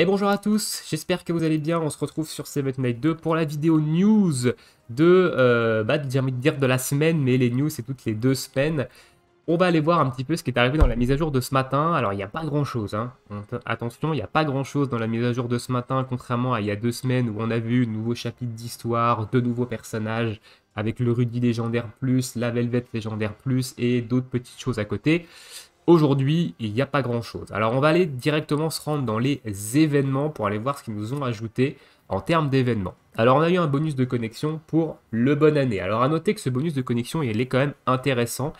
Et bonjour à tous, j'espère que vous allez bien, on se retrouve sur Seventh Night 2 pour la vidéo news de, euh, bah, de dire de la semaine, mais les news c'est toutes les deux semaines. On va aller voir un petit peu ce qui est arrivé dans la mise à jour de ce matin. Alors il n'y a pas grand chose, hein. attention, il n'y a pas grand chose dans la mise à jour de ce matin, contrairement à il y a deux semaines où on a vu un nouveau chapitre d'histoire, deux nouveaux personnages, avec le Rudy légendaire plus, la Velvet légendaire plus et d'autres petites choses à côté. Aujourd'hui, il n'y a pas grand-chose. Alors on va aller directement se rendre dans les événements pour aller voir ce qu'ils nous ont ajouté en termes d'événements. Alors on a eu un bonus de connexion pour le bonne année. Alors à noter que ce bonus de connexion, il est quand même intéressant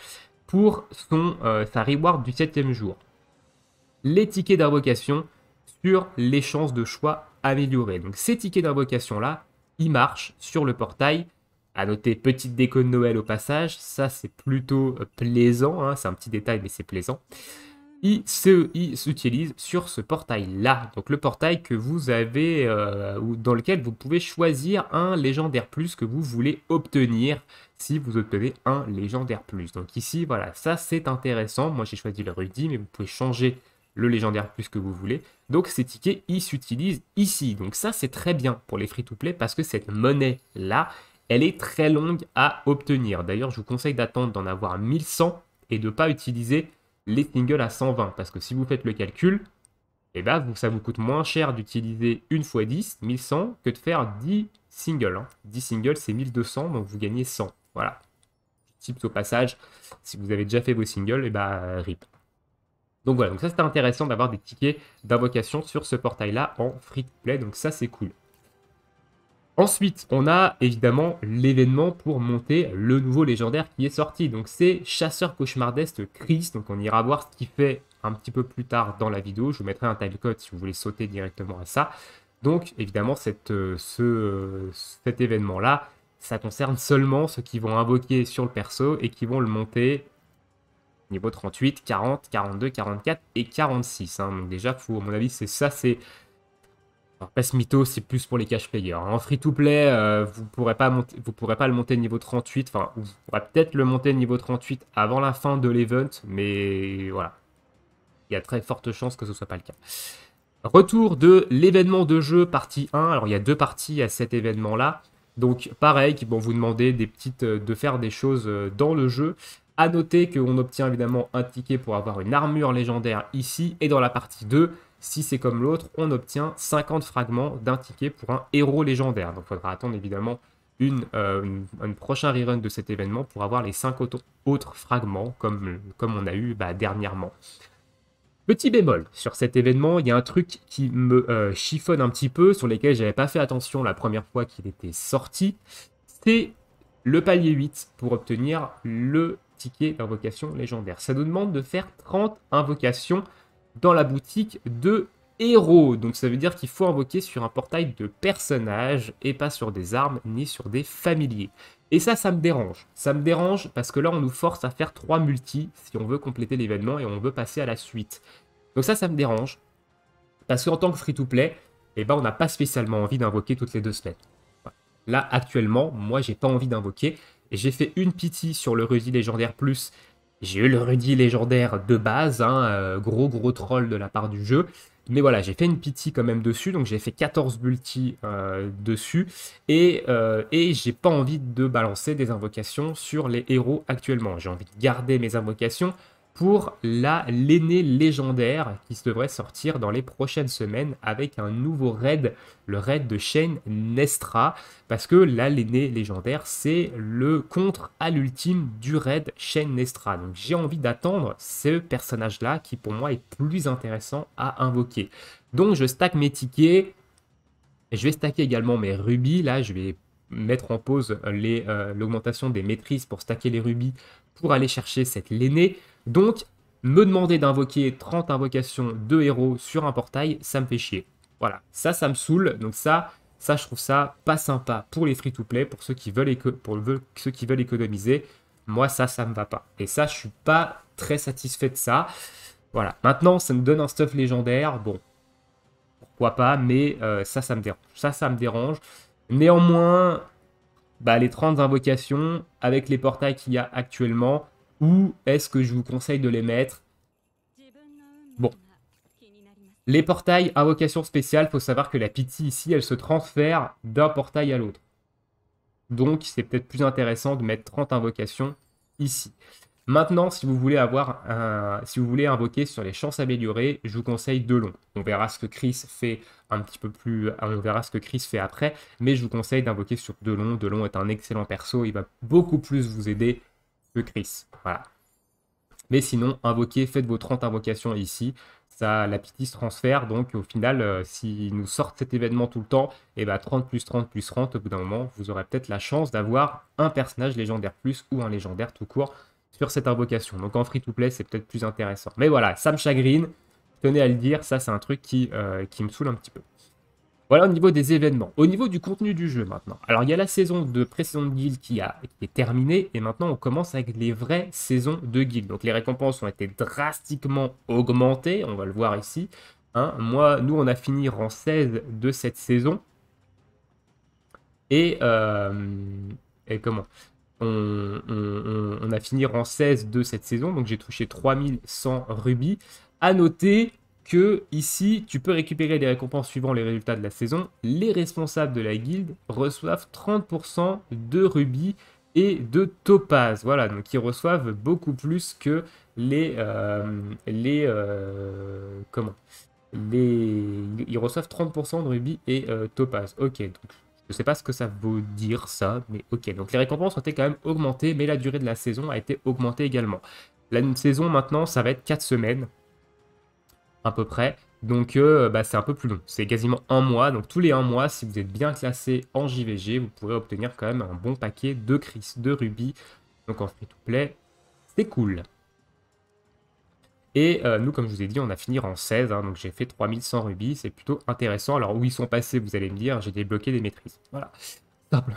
pour son, euh, sa reward du 7 jour. Les tickets d'invocation sur les chances de choix améliorées. Donc ces tickets d'invocation-là, ils marchent sur le portail à noter, petite déco de Noël au passage, ça c'est plutôt euh, plaisant, hein, c'est un petit détail mais c'est plaisant. Il e, s'utilise sur ce portail-là, donc le portail que vous avez euh, ou dans lequel vous pouvez choisir un légendaire plus que vous voulez obtenir si vous obtenez un légendaire plus. Donc ici, voilà, ça c'est intéressant. Moi j'ai choisi le Rudy, mais vous pouvez changer le légendaire plus que vous voulez. Donc ces tickets, ils s'utilisent ici. Donc ça, c'est très bien pour les free-to-play parce que cette monnaie-là, elle est très longue à obtenir. D'ailleurs, je vous conseille d'attendre d'en avoir 1100 et de ne pas utiliser les singles à 120. Parce que si vous faites le calcul, eh ben, ça vous coûte moins cher d'utiliser une fois 10, 1100, que de faire 10 singles. 10 hein. singles, c'est 1200, donc vous gagnez 100. Voilà. Tips au passage, si vous avez déjà fait vos singles, eh ben, rip. Donc voilà, donc ça c'était intéressant d'avoir des tickets d'invocation sur ce portail-là en free play donc ça c'est cool. Ensuite, on a évidemment l'événement pour monter le nouveau légendaire qui est sorti. Donc c'est Chasseur Cauchemardeste Chris. Donc on ira voir ce qu'il fait un petit peu plus tard dans la vidéo. Je vous mettrai un timecode si vous voulez sauter directement à ça. Donc évidemment, cette, euh, ce, euh, cet événement-là, ça concerne seulement ceux qui vont invoquer sur le perso et qui vont le monter niveau 38, 40, 42, 44 et 46. Hein. Donc déjà, à mon avis, c'est ça, c'est pas Pass Mytho, c'est plus pour les cash players. Hein. En free-to-play, euh, vous ne pourrez, pas vous pourrez pas le monter niveau 38. Enfin, vous pourrez peut-être le monter niveau 38 avant la fin de l'event, mais voilà. Il y a très forte chance que ce ne soit pas le cas. Retour de l'événement de jeu, partie 1. Alors, il y a deux parties à cet événement-là. Donc, pareil, qui vont vous demander des petites, euh, de faire des choses euh, dans le jeu. À noter qu'on obtient évidemment un ticket pour avoir une armure légendaire ici. Et dans la partie 2, si c'est comme l'autre, on obtient 50 fragments d'un ticket pour un héros légendaire. Donc il faudra attendre évidemment une, euh, prochain rerun de cet événement pour avoir les 5 autres, fragments comme, comme on a eu bah, dernièrement. Petit bémol, sur cet événement, il y a un truc qui me euh, chiffonne un petit peu, sur lesquels j'avais pas fait attention la première fois qu'il était sorti, c'est le palier 8 pour obtenir le ticket d'invocation légendaire. Ça nous demande de faire 30 invocations dans la boutique de héros. Donc ça veut dire qu'il faut invoquer sur un portail de personnages et pas sur des armes ni sur des familiers. Et ça, ça me dérange. Ça me dérange parce que là, on nous force à faire 3 multi si on veut compléter l'événement et on veut passer à la suite. Donc ça, ça me dérange. Parce qu'en tant que free-to-play, et eh ben, on n'a pas spécialement envie d'invoquer toutes les deux semaines. Là, actuellement, moi, j'ai pas envie d'invoquer. et J'ai fait une pitié sur le Rudy Légendaire Plus j'ai eu le Rudy légendaire de base, hein, euh, gros gros troll de la part du jeu. Mais voilà, j'ai fait une pity quand même dessus, donc j'ai fait 14 multi euh, dessus, et, euh, et j'ai pas envie de balancer des invocations sur les héros actuellement. J'ai envie de garder mes invocations pour la l'aînée légendaire qui se devrait sortir dans les prochaines semaines avec un nouveau raid, le raid de chaîne Nestra, parce que la l'aîné légendaire c'est le contre à l'ultime du raid chaîne Nestra. Donc j'ai envie d'attendre ce personnage là qui pour moi est plus intéressant à invoquer. Donc je stack mes tickets, je vais stacker également mes rubis, là je vais mettre en pause euh, l'augmentation des maîtrises pour stacker les rubis pour aller chercher cette l'aînée. Donc, me demander d'invoquer 30 invocations de héros sur un portail, ça me fait chier. Voilà, ça, ça me saoule. Donc ça, ça, je trouve ça pas sympa pour les free-to-play, pour, ceux qui, veulent pour ceux qui veulent économiser. Moi, ça, ça me va pas. Et ça, je suis pas très satisfait de ça. Voilà. Maintenant, ça me donne un stuff légendaire. Bon, pourquoi pas, mais euh, ça, ça me dérange. Ça, ça me dérange. Néanmoins, bah, les 30 invocations, avec les portails qu'il y a actuellement, ou est-ce que je vous conseille de les mettre Bon. Les portails invocation spéciale, faut savoir que la pitié ici, elle se transfère d'un portail à l'autre. Donc c'est peut-être plus intéressant de mettre 30 invocations ici. Maintenant, si vous voulez avoir un, si vous voulez invoquer sur les chances améliorées, je vous conseille Delon. On verra ce que Chris fait un petit peu plus, euh, on verra ce que Chris fait après, mais je vous conseille d'invoquer sur Delon. Delon est un excellent perso, il va beaucoup plus vous aider Chris. Voilà. Mais sinon, invoquez, faites vos 30 invocations ici. Ça, la pitié se transfère. Donc, au final, si euh, s'ils nous sortent cet événement tout le temps, et bah 30 plus 30 plus 30, au bout d'un moment, vous aurez peut-être la chance d'avoir un personnage légendaire plus ou un légendaire tout court sur cette invocation. Donc, en free-to-play, c'est peut-être plus intéressant. Mais voilà, ça me chagrine. tenez à le dire. Ça, c'est un truc qui, euh, qui me saoule un petit peu. Voilà au niveau des événements. Au niveau du contenu du jeu maintenant. Alors il y a la saison de pré de guild qui, a, qui est terminée et maintenant on commence avec les vraies saisons de guild. Donc les récompenses ont été drastiquement augmentées, on va le voir ici. Hein. Moi, nous on a fini en 16 de cette saison. Et, euh, comment on, a fini en 16 de cette saison, donc j'ai touché 3100 rubis. A noter que ici, tu peux récupérer des récompenses suivant les résultats de la saison. Les responsables de la guilde reçoivent 30% de rubis et de topaz. Voilà, donc ils reçoivent beaucoup plus que les... Euh, les euh, comment les... Ils reçoivent 30% de rubis et euh, topaz. Ok, donc je sais pas ce que ça veut dire ça, mais ok. Donc les récompenses ont été quand même augmentées, mais la durée de la saison a été augmentée également. La saison maintenant, ça va être 4 semaines à peu près. Donc euh, bah, c'est un peu plus long, c'est quasiment un mois. Donc tous les un mois, si vous êtes bien classé en JVG, vous pourrez obtenir quand même un bon paquet de Chris, de rubis, Donc en free-to-play, c'est cool. Et euh, nous, comme je vous ai dit, on a fini en hein. 16, donc j'ai fait 3100 rubis, c'est plutôt intéressant. Alors où ils sont passés, vous allez me dire, j'ai débloqué des maîtrises. Voilà,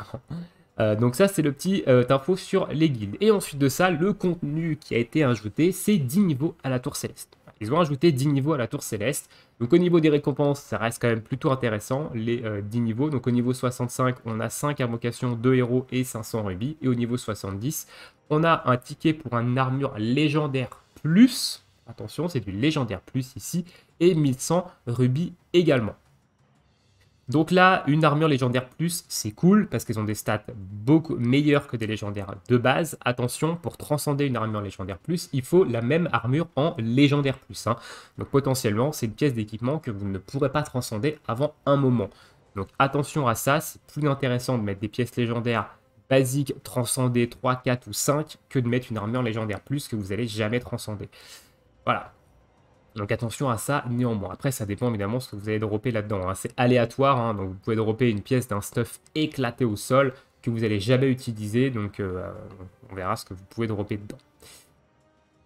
euh, donc ça, c'est le petit info sur les guildes. Et ensuite de ça, le contenu qui a été ajouté, c'est 10 niveaux à la tour céleste. Ils ont ajouté 10 niveaux à la tour céleste. Donc au niveau des récompenses, ça reste quand même plutôt intéressant, les 10 euh, niveaux. Donc au niveau 65, on a 5 invocations, 2 héros et 500 rubis. Et au niveau 70, on a un ticket pour un armure légendaire plus. Attention, c'est du légendaire plus ici. Et 1100 rubis également. Donc là, une armure légendaire plus, c'est cool parce qu'elles ont des stats beaucoup meilleures que des légendaires de base. Attention, pour transcender une armure légendaire plus, il faut la même armure en légendaire plus. Hein. Donc potentiellement, c'est une pièce d'équipement que vous ne pourrez pas transcender avant un moment. Donc attention à ça, c'est plus intéressant de mettre des pièces légendaires basiques, transcendées 3, 4 ou 5, que de mettre une armure légendaire plus que vous n'allez jamais transcender. Voilà, donc attention à ça néanmoins. Après, ça dépend évidemment de ce que vous allez dropper là-dedans. Hein. C'est aléatoire, hein. donc vous pouvez dropper une pièce d'un stuff éclaté au sol que vous n'allez jamais utiliser, donc euh, on verra ce que vous pouvez dropper dedans.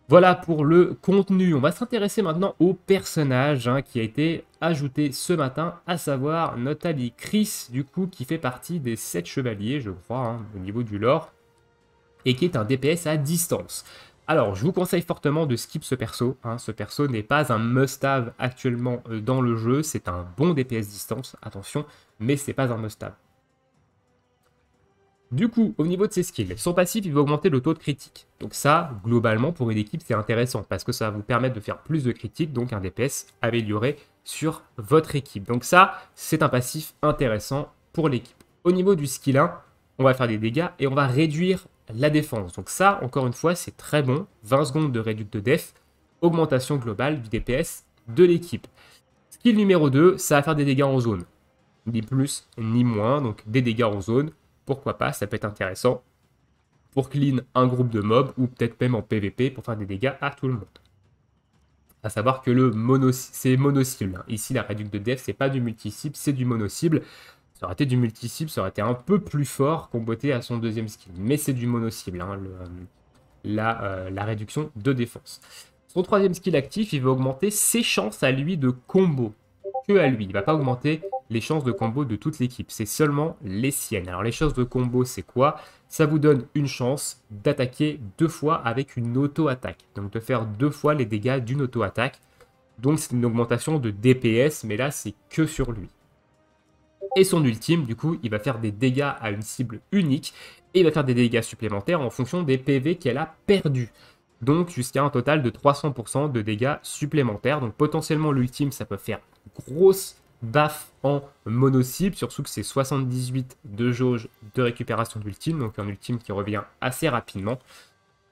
Voilà pour le contenu. On va s'intéresser maintenant au personnage hein, qui a été ajouté ce matin, à savoir notre Chris, du coup, qui fait partie des 7 chevaliers, je crois, au niveau du lore, et qui est un DPS à distance. Alors, je vous conseille fortement de skip ce perso. Hein. Ce perso n'est pas un must-have actuellement euh, dans le jeu. C'est un bon DPS distance, attention, mais c'est pas un must-have. Du coup, au niveau de ses skills, son passif, il va augmenter le taux de critique. Donc ça, globalement, pour une équipe, c'est intéressant parce que ça va vous permettre de faire plus de critiques, donc un DPS amélioré sur votre équipe. Donc ça, c'est un passif intéressant pour l'équipe. Au niveau du skill 1, on va faire des dégâts et on va réduire la défense. Donc ça, encore une fois, c'est très bon. 20 secondes de réduction de def, augmentation globale du DPS de l'équipe. Skill numéro 2, ça va faire des dégâts en zone. Ni plus, ni moins, donc des dégâts en zone. Pourquoi pas, ça peut être intéressant pour clean un groupe de mobs ou peut-être même en PVP pour faire des dégâts à tout le monde. À savoir que le mono, c'est mono-cible. Ici, la réduction de def, c'est pas du multi-cible, c'est du mono-cible. Ça aurait été du multi-cible, ça aurait été un peu plus fort comboté à son deuxième skill. Mais c'est du mono-cible, hein, euh, la, euh, la, réduction de défense. Son troisième skill actif, il va augmenter ses chances à lui de combo. Que à lui. Il ne va pas augmenter les chances de combo de toute l'équipe. C'est seulement les siennes. Alors les chances de combo, c'est quoi Ça vous donne une chance d'attaquer deux fois avec une auto-attaque. Donc de faire deux fois les dégâts d'une auto-attaque. Donc c'est une augmentation de DPS, mais là c'est que sur lui et son ultime, du coup, il va faire des dégâts à une cible unique et il va faire des dégâts supplémentaires en fonction des PV qu'elle a perdu. Donc jusqu'à un total de 300% de dégâts supplémentaires. Donc potentiellement l'ultime, ça peut faire grosse baffe en mono-cible, surtout que c'est 78 de jauge de récupération d'ultime, donc un ultime qui revient assez rapidement.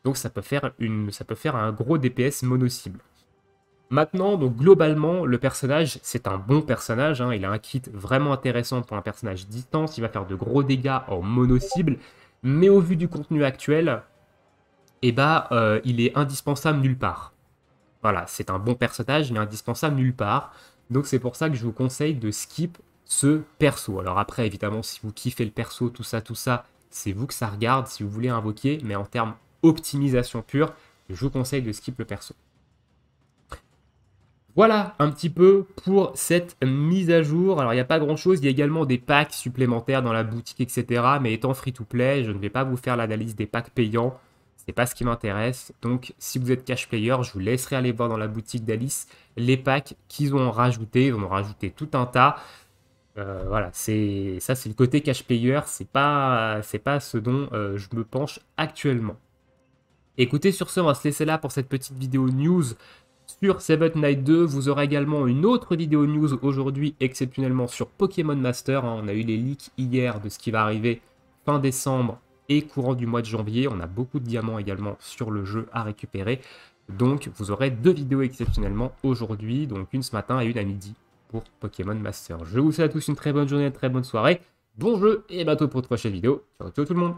Donc ça peut faire, une, ça peut faire un gros DPS mono-cible. Maintenant, donc globalement, le personnage, c'est un bon personnage. Hein. il a un kit vraiment intéressant pour un personnage distance. Il va faire de gros dégâts en mono-cible. Mais au vu du contenu actuel, eh bah, il est indispensable nulle part. Voilà, c'est un bon personnage, mais indispensable nulle part. Donc c'est pour ça que je vous conseille de skip ce perso. Alors après, évidemment, si vous kiffez le perso, tout ça, tout ça, c'est vous que ça regarde, si vous voulez invoquer. Mais en termes optimisation pure, je vous conseille de skip le perso. Voilà un petit peu pour cette mise à jour. Alors il n'y a pas grand chose, il y a également des packs supplémentaires dans la boutique, etc. Mais étant free to play, je ne vais pas vous faire l'analyse des packs payants. C'est pas ce qui m'intéresse. Donc si vous êtes cash player, je vous laisserai aller voir dans la boutique d'Alice les packs qu'ils ont rajoutés. Ils en ont rajouté tout un tas. Euh, voilà, c'est ça, c'est le côté cash player. C'est pas, c'est pas ce dont euh, je me penche actuellement. Écoutez, sur ce, on va se laisser là pour cette petite vidéo news sur Seven Night 2, vous aurez également une autre vidéo news aujourd'hui exceptionnellement sur Pokémon Master. Hein. On a eu les leaks hier de ce qui va arriver fin décembre et courant du mois de janvier. On a beaucoup de diamants également sur le jeu à récupérer. Donc vous aurez deux vidéos exceptionnellement aujourd'hui, donc une ce matin et une à midi pour Pokémon Master. Je vous souhaite à tous une très bonne journée, une très bonne soirée. Bon jeu et bientôt pour une prochaine vidéo. Ciao, ciao tout le monde